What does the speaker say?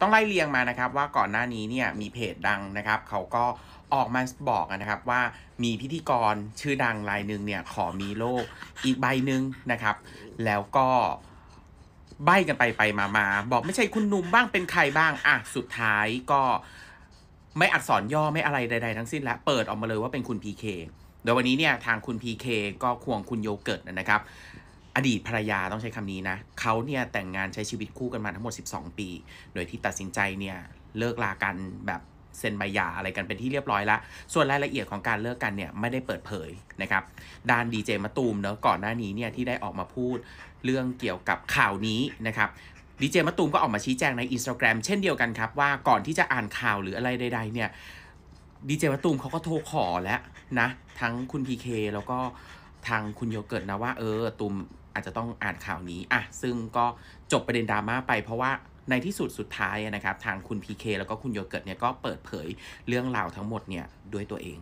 ต้องไล่เรียงมานะครับ ว่าก่อนหน้านี้เนี่ยมีเพจดังนะครับ เขาก็ออกมาบอกนะครับว่ามีพิธีกรชื่อดังรายหนึ่งเนี่ยขอมีโลกอีกใบหนึ่งนะครับ แล้วก็ใบกันไปไปมามาบอกไม่ใช่คุณนุ่มบ้างเป็นใครบ้างอ่ะสุดท้ายก็ไม่อักษรย่อไม่อะไรใด ๆทั้งสิ้นและ เปิดออกมาเลยว่าเป็นคุณพีเคโดยวันนี้เนี่ยทางคุณพีเคก็ควงคุณโยเกิร์ตนะครับอดีตภรรยาต้องใช้คำนี้นะ เขาเนี่ยแต่งงานใช้ชีวิตคู่กันมาทั้งหมด 12 ปี โดยที่ตัดสินใจเนี่ย เลิกลากันแบบเซ็นใบหย่าอะไรกันเป็นที่เรียบร้อยละส่วนรายละเอียดของการเลิกกันเนี่ย ไม่ได้เปิดเผยนะครับ ด้านดีเจมาตูมเนาะก่อนหน้านี้เนี่ย ที่ได้ออกมาพูดเรื่องเกี่ยวกับข่าวนี้นะครับ ดีเจมาตูมก็ออกมาชี้แจงใน Instagram เช่นเดียวกันครับว่าก่อนที่จะอ่านข่าวหรืออะไรใดๆเนี่ยดีเจมาตูมเขาก็โทรขอแล้วนะทั้งคุณพีเคแล้วก็ทางคุณโยเกิร์ตนะว่า เออ ตุมอาจจะต้องอ่านข่าวนี้ อ่ะ ซึ่งก็จบประเด็นดราม่าไปเพราะว่าในที่สุดสุดท้ายนะครับ ทางคุณพีเคแล้วก็คุณโยเกิร์ตเนี่ย ก็เปิดเผยเรื่องราวทั้งหมดเนี่ย ด้วยตัวเอง